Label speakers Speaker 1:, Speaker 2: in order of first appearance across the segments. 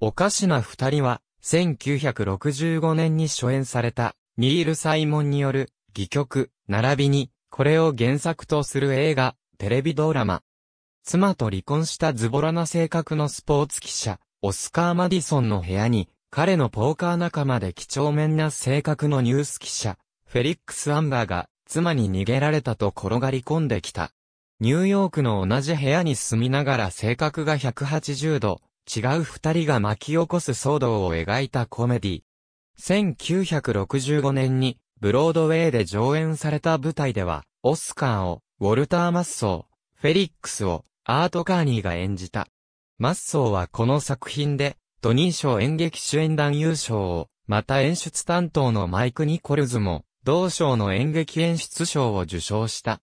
Speaker 1: おかしな二人は、1965年に初演された、ニール・サイモンによる、戯曲、並びに、これを原作とする映画、テレビドラマ。妻と離婚したズボラな性格のスポーツ記者、オスカー・マディソンの部屋に、彼のポーカー仲間で貴重面な性格のニュース記者、フェリックス・アンバーが、妻に逃げられたと転がり込んできた。ニューヨークの同じ部屋に住みながら性格が180度、違う二人が巻き起こす騒動を描いたコメディ。1965年にブロードウェイで上演された舞台では、オスカーを、ウォルター・マッソー、フェリックスを、アート・カーニーが演じた。マッソーはこの作品で、トニー賞演劇主演団優勝を、また演出担当のマイク・ニコルズも、同賞の演劇演出賞を受賞した。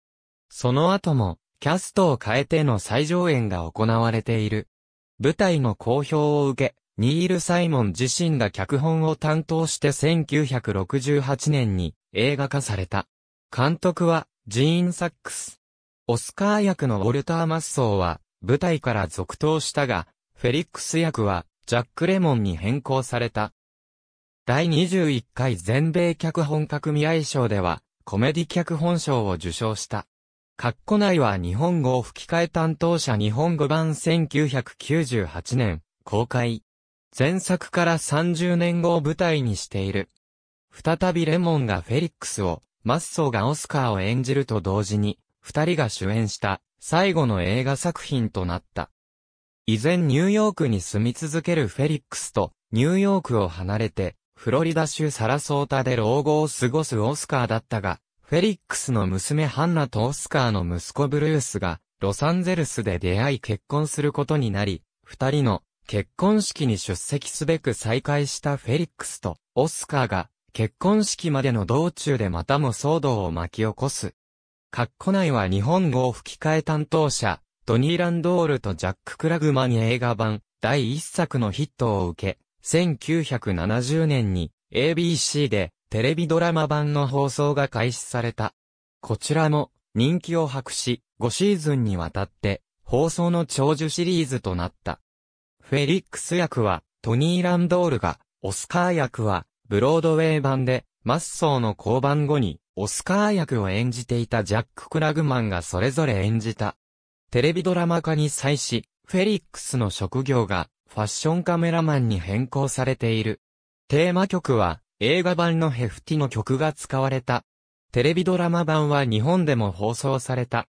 Speaker 1: その後も、キャストを変えての再上演が行われている。舞台の好評を受け、ニール・サイモン自身が脚本を担当して1968年に映画化された。監督はジーン・サックス。オスカー役のウォルター・マッソーは舞台から続投したが、フェリックス役はジャック・レモンに変更された。第21回全米脚本家組合賞ではコメディ脚本賞を受賞した。カッコ内は日本語を吹き替え担当者日本語版1998年、公開。前作から30年後を舞台にしている。再びレモンがフェリックスを、マッソーがオスカーを演じると同時に、二人が主演した最後の映画作品となった。以前ニューヨークに住み続けるフェリックスとニューヨークを離れてフロリダ州サラソータで老後を過ごすオスカーだったが、フェリックスの娘ハンナとオスカーの息子ブルースが、ロサンゼルスで出会い結婚することになり、二人の結婚式に出席すべく再会したフェリックスとオスカーが、結婚式までの道中でまたも騒動を巻き起こす。カッコ内は日本語を吹き替え担当者、ドニー・ランドールとジャック・クラグマン映画版第一作のヒットを受け、1970年に ABC でテレビドラマ版の放送が開始された。こちらも人気を博し、5シーズンにわたって放送の長寿シリーズとなった。フェリックス役はトニー・ランドールが、オスカー役はブロードウェイ版で、マッソーの降板後にオスカー役を演じていたジャック・クラグマンがそれぞれ演じた。テレビドラマ化に際し、フェリックスの職業がファッションカメラマンに変更されている。テーマ曲は映画版のヘフティの曲が使われた。テレビドラマ版は日本でも放送された。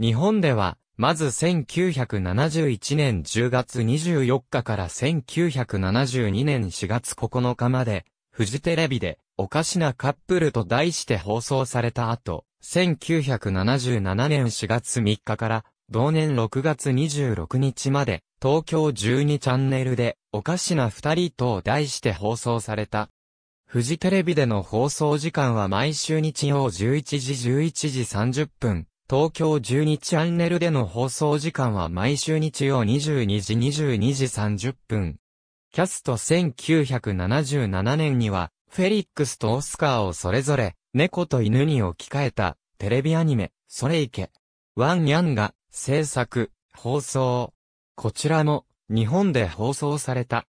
Speaker 1: 日本では、まず1971年10月24日から1972年4月9日まで、フジテレビで、おかしなカップルと題して放送された後、1977年4月3日から、同年6月26日まで、東京12チャンネルで、おかしな二人と題して放送された。フジテレビでの放送時間は毎週日曜11時11時30分、東京12チャンネルでの放送時間は毎週日曜22時22時30分。キャスト1977年には、フェリックスとオスカーをそれぞれ、猫と犬に置き換えた、テレビアニメ、それいけ、ワンニャンが、制作、放送。こちらも、日本で放送された。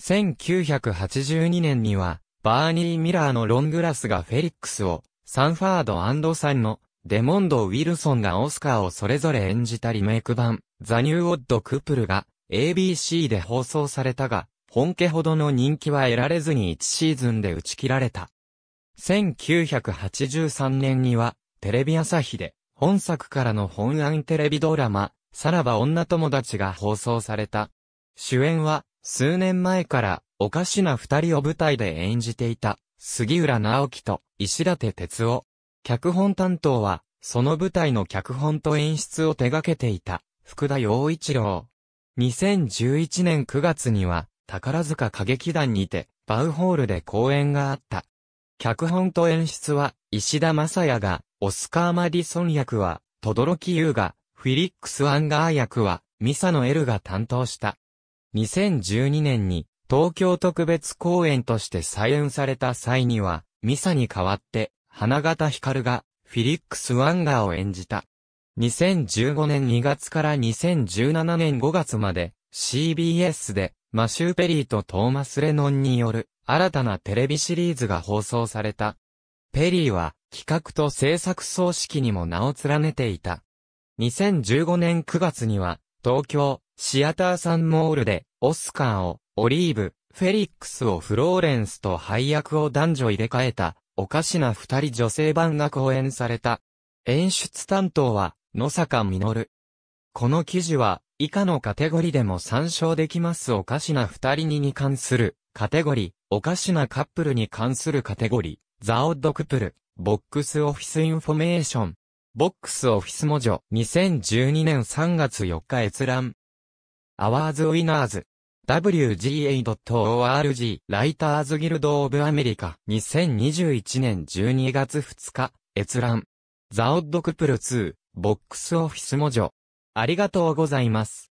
Speaker 1: 1982年には、バーニー・ミラーのロングラスがフェリックスを、サンファードさんの、デモンド・ウィルソンがオスカーをそれぞれ演じたリメイク版、ザ・ニュー・オッド・クプルが、ABC で放送されたが、本家ほどの人気は得られずに1シーズンで打ち切られた。1983年には、テレビ朝日で、本作からの本案テレビドラマ、さらば女友達が放送された。主演は、数年前からおかしな二人を舞台で演じていた杉浦直樹と石立哲夫。脚本担当はその舞台の脚本と演出を手掛けていた福田陽一郎。2011年9月には宝塚歌劇団にてバウホールで公演があった。脚本と演出は石田正也がオスカー・マディソン役は、轟優が、フィリックス・アンガー役は、ミサノ・エルが担当した。2012年に東京特別公演として再演された際には、ミサに代わって、花形光がフィリックス・ワンガーを演じた。2015年2月から2017年5月まで CBS でマシュー・ペリーとトーマス・レノンによる新たなテレビシリーズが放送された。ペリーは企画と制作総指揮にも名を連ねていた。2015年9月には東京、シアターサンモールで、オスカーを、オリーブ、フェリックスをフローレンスと配役を男女入れ替えた、おかしな二人女性版が公演された。演出担当は、野坂実。この記事は、以下のカテゴリでも参照できますおかしな二人にに関する、カテゴリー、おかしなカップルに関するカテゴリー、ザ・オッド・クプル、ボックス・オフィス・インフォメーション、ボックスオフィスモジョ2012年3月4日閲覧。アワーズウィナーズ WGA.org ライターズギルドオブアメリカ2021年12月2日閲覧。ザ・オッドクプル2ボックスオフィスモジョありがとうございます。